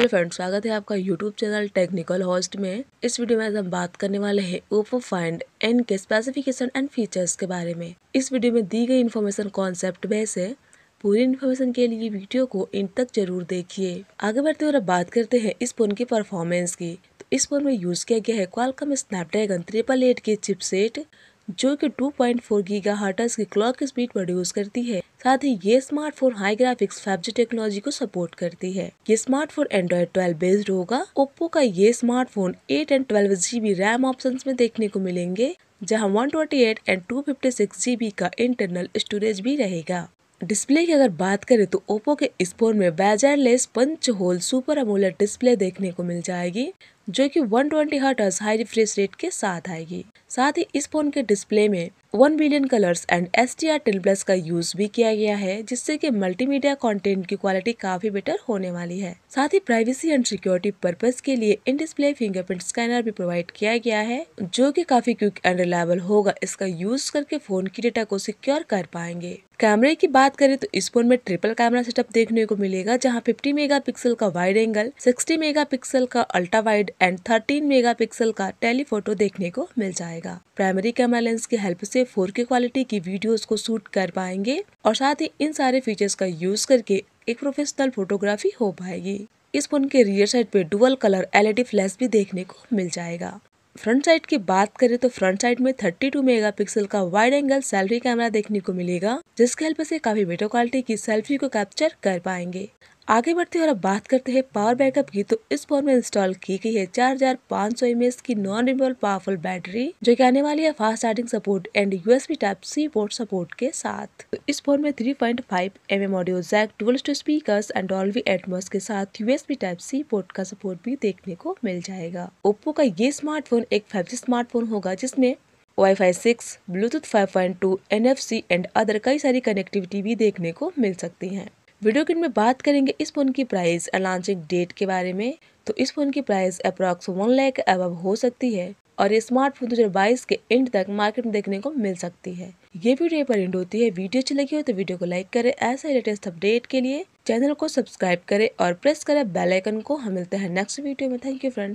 hello friends स्वागत है आपका यूट्यूब चैनल टेक्निकल होस्ट में इस वीडियो में हम बात करने वाले हैं ओप्पो फाइंड एन के स्पेसिफिकेशन एंड फीचर्स के बारे में इस वीडियो में दी गई इन्फॉर्मेशन कॉन्सेप्ट बेस है पूरी इन्फॉर्मेशन के लिए वीडियो को इन तक जरूर देखिए आगे बढ़ते हुए बात करते हैं इस फोन की परफॉर्मेंस की तो इस फोन में यूज किया गया है क्वालकम स्नैपड्रैगन ट्रिपल एट के चिपसेट जो कि 2.4 पॉइंट की क्लॉक स्पीड प्रोड्यूस करती है साथ ही ये smartphone high graphics 5G technology को सपोर्ट करती है ये स्मार्टफोन एंड्रॉइड 12 बेस्ड होगा ओप्पो का ये smartphone 8 and 12 GB RAM option में देखने को मिलेंगे जहां 128 एंड टू जीबी का इंटरनल स्टोरेज भी रहेगा डिस्प्ले की अगर बात करें तो ओप्पो के इस फोन में bezelless less punch hole super AMOLED display देखने को मिल जाएगी जो कि 120 ट्वेंटी हाई रिफ्रेश रेट के साथ आएगी साथ ही इस फोन के डिस्प्ले में one billion colours and S T R ten plus का यूज भी किया गया है जिससे कि मल्टीमीडिया कंटेंट की क्वालिटी काफी बेटर होने वाली है साथ ही प्राइवेसी एंड सिक्योरिटी पर्पस के लिए इन डिस्प्ले फिंगरप्रिंट स्कैनर भी प्रोवाइड किया गया है जो कि काफी क्विक एंड रिलायबल होगा इसका यूज करके फोन की डेटा को सिक्योर कर पाएंगे कैमरे की बात करें तो इस फोन में ट्रिपल कैमरा सेटअप देखने को मिलेगा जहाँ फिफ्टी मेगा का वाइड एंगल सिक्सटी मेगा का अल्ट्रा वाइड एंड 13 मेगापिक्सल का टेलीफोटो देखने को मिल जाएगा प्राइमरी कैमरा लेंस की हेल्प से 4K क्वालिटी की वीडियोस को शूट कर पाएंगे और साथ ही इन सारे फीचर्स का यूज करके एक प्रोफेशनल फोटोग्राफी हो पाएगी इस फोन के रियर साइड पे डुअल कलर एलईडी फ्लैश भी देखने को मिल जाएगा फ्रंट साइड की बात करें तो फ्रंट साइड में 32 मेगापिक्सल का वाइड एंगल सेल्फी कैमरा देखने को मिलेगा जिसके हेल्प से काफी बेटर क्वालिटी की सेल्फी को कैप्चर कर पाएंगे आगे बढ़ते हैं और अब बात करते हैं पावर बैकअप की तो इस फोन में इंस्टॉल की गई है चार हजार पाँच सौ एम की नॉन रिमोल पावरफुल बैटरी जो की आने वाली है fast charging support and USB type C port support के साथ तो इस फोन में three point five M M audio jack dual two speaker and ऑलवी एटमोस के साथ यूएसबी टाइप सी पोर्ट का सपोर्ट भी देखने को मिल जाएगा ओप्पो का ये स्मार्टफोन एक फाइव स्मार्टफोन होगा जिसमें wifi six Bluetooth five point two N F C and other कई सारी कनेक्टिविटी भी देखने को मिल सकती है वीडियो किट में बात करेंगे इस फ़ोन की प्राइस और लॉन्चिंग डेट के बारे में तो इस फ़ोन की प्राइस अप्रॉक्स वन लाख अब हो सकती है और ये स्मार्टफोन दो हज़ार बाईस के एंड तक मार्केट में देखने को मिल सकती है ये वीडियो पर एंड होती है वीडियो अच्छी लगी हो तो वीडियो को लाइक करें ऐसे लेटेस्ट अपडेट के लिए चैनल को सब्सक्राइब करें और प्रेस करें बेल आइकन को हम मिलते हैं नेक्स्ट वीडियो में थैंक यू फ्रेंड